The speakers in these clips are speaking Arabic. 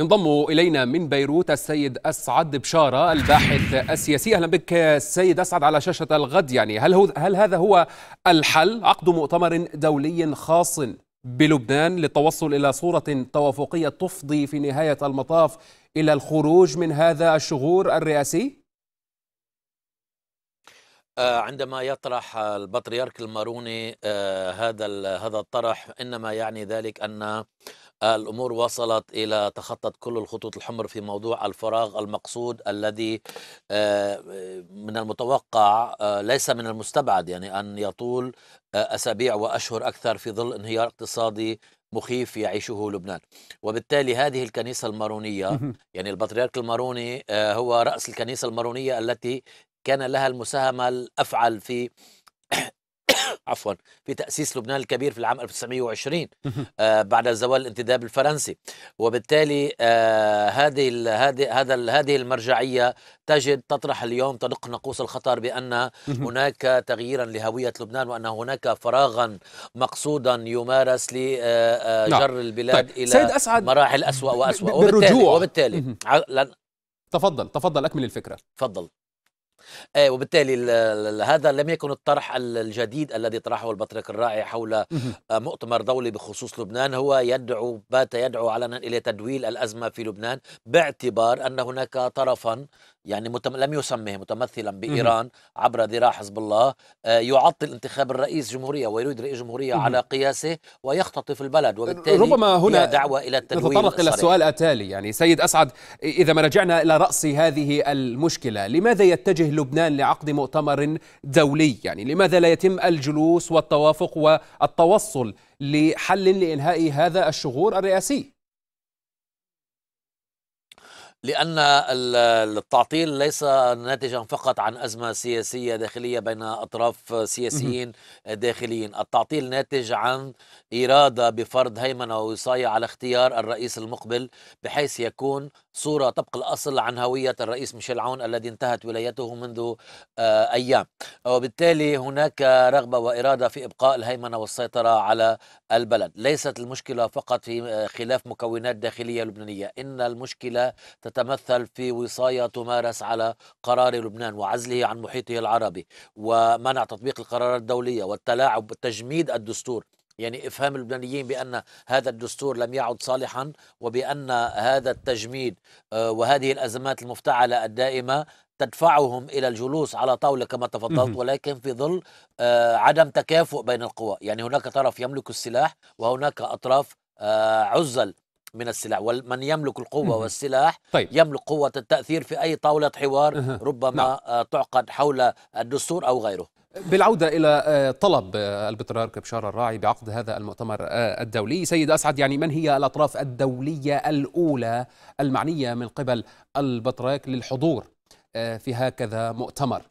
ينضم الينا من بيروت السيد اسعد بشاره الباحث السياسي اهلا بك السيد اسعد على شاشه الغد يعني هل هو هل هذا هو الحل عقد مؤتمر دولي خاص بلبنان للتوصل الى صوره توافقيه تفضي في نهايه المطاف الى الخروج من هذا الشغور الرئاسي؟ آه، عندما يطرح البطريرك الماروني آه، هذا هذا الطرح انما يعني ذلك ان الأمور وصلت إلى تخطت كل الخطوط الحمر في موضوع الفراغ المقصود الذي آه، من المتوقع آه، ليس من المستبعد يعني أن يطول آه، أسابيع وأشهر أكثر في ظل انهيار اقتصادي مخيف يعيشه لبنان وبالتالي هذه الكنيسة المارونية يعني البطريرك الماروني هو رأس الكنيسة المارونية التي كان لها المساهمة الأفعل في عفوا في تأسيس لبنان الكبير في العام 1920 آه بعد زوال الانتداب الفرنسي وبالتالي آه هذه الـ هذه هذا هذه المرجعية تجد تطرح اليوم تدق ناقوس الخطر بأن هناك تغييرا لهوية لبنان وأن هناك فراغا مقصودا يمارس لجر آه، آه، نعم. البلاد طيب. إلى سيد أسعد مراحل أسوأ وأسوأ وبالتالي, وبالتالي تفضل تفضل أكمل الفكرة تفضل آه، وبالتالي هذا لم يكن الطرح الجديد الذي طرحه البطريق الراعي حول آه، مؤتمر دولي بخصوص لبنان هو يدعو بات يدعو علنا الى تدويل الازمه في لبنان باعتبار ان هناك طرفا يعني متم... لم يسمه متمثلا بايران عبر ذراع حزب الله آه، يعطل انتخاب الرئيس جمهوريه ويريد رئيس جمهوريه على قياسه ويختطف البلد وبالتالي ربما هنا دعوه الى التدوير نتطرق الى السؤال التالي يعني سيد اسعد اذا ما رجعنا الى راس هذه المشكله لماذا يتجه لبنان لعقد مؤتمر دولي يعني لماذا لا يتم الجلوس والتوافق والتوصل لحل لانهاء هذا الشغور الرئاسي لأن التعطيل ليس ناتجا فقط عن أزمة سياسية داخلية بين أطراف سياسيين داخليين التعطيل ناتج عن إرادة بفرض هيمنة ووصاية على اختيار الرئيس المقبل بحيث يكون صورة طبق الأصل عن هوية الرئيس ميشيل عون الذي انتهت ولايته منذ آه، أيام وبالتالي هناك رغبة وإرادة في إبقاء الهيمنة والسيطرة على البلد ليست المشكلة فقط في آه، خلاف مكونات داخلية لبنانية إن المشكلة تتمثل في وصاية تمارس على قرار لبنان وعزله عن محيطه العربي ومنع تطبيق القرارات الدولية والتلاعب بتجميد الدستور يعني افهام اللبنانيين بان هذا الدستور لم يعد صالحا وبان هذا التجميد آه، وهذه الازمات المفتعله الدائمه تدفعهم الى الجلوس على طاوله كما تفضلت ولكن في ظل آه، عدم تكافؤ بين القوى، يعني هناك طرف يملك السلاح وهناك اطراف آه، عزل من السلاح ومن يملك القوة والسلاح طيب. يملك قوة التأثير في أي طاولة حوار ربما نعم. تعقد حول الدستور أو غيره بالعودة إلى آه، طلب آه، البطريرك بشار الراعي بعقد هذا المؤتمر آه، الدولي سيد أسعد يعني من هي الأطراف الدولية الأولى المعنية من قبل البطريرك للحضور في هكذا مؤتمر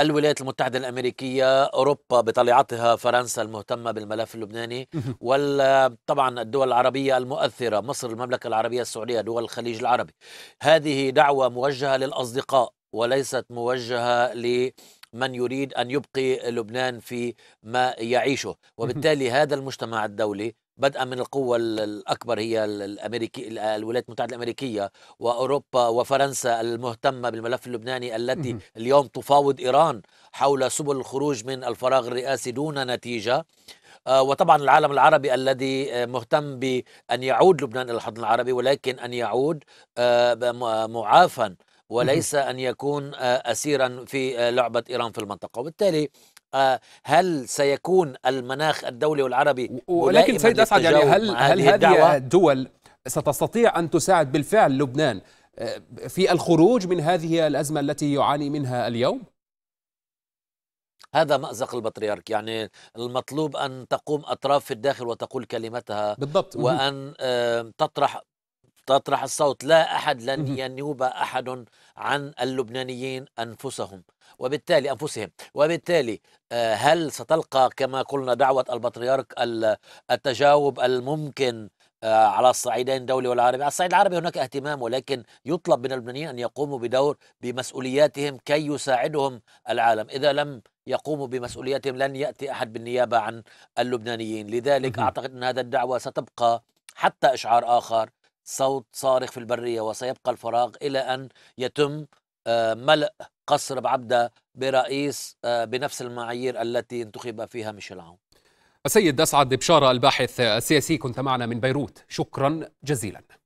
الولايات المتحدة الأمريكية أوروبا بطليعتها فرنسا المهتمة بالملف اللبناني وطبعا الدول العربية المؤثرة مصر المملكة العربية السعودية دول الخليج العربي هذه دعوة موجهة للأصدقاء وليست موجهه ل من يريد أن يبقي لبنان في ما يعيشه وبالتالي هذا المجتمع الدولي بدءا من القوة الأكبر هي الأمريكي الولايات المتحدة الأمريكية وأوروبا وفرنسا المهتمة بالملف اللبناني التي اليوم تفاوض إيران حول سبل الخروج من الفراغ الرئاسي دون نتيجة آه، وطبعا العالم العربي الذي آه، مهتم بأن يعود لبنان إلى الحضن العربي ولكن أن يعود آه، معافى وليس أن يكون آه، أسيرا في آه، لعبة إيران في المنطقة وبالتالي آه، هل سيكون المناخ الدولي والعربي ولكن سيد أسعد يعني هل, هل هذه الدول ستستطيع أن تساعد بالفعل لبنان في الخروج من هذه الأزمة التي يعاني منها اليوم؟ هذا مأزق البطريرك يعني المطلوب أن تقوم أطراف في الداخل وتقول كلمتها بالضبط وأن تطرح تطرح الصوت لا أحد لن ينوب أحد عن اللبنانيين أنفسهم وبالتالي أنفسهم وبالتالي آه، هل ستلقى كما قلنا دعوة البطريرك التجاوب الممكن آه، على الصعيدين الدولي والعربي على الصعيد العربي هناك اهتمام ولكن يطلب من اللبنانيين أن يقوموا بدور بمسؤولياتهم كي يساعدهم العالم إذا لم يقوموا بمسؤولياتهم لن يأتي أحد بالنيابة عن اللبنانيين لذلك أعتقد أن هذا الدعوة ستبقى حتى إشعار آخر صوت صارخ في البرية وسيبقى الفراغ إلى أن يتم آه، ملء قصر بعبدة برئيس آه، بنفس المعايير التي انتخب فيها ميشيل عون السيد أسعد بشارة الباحث السياسي كنت معنا من بيروت شكرا جزيلا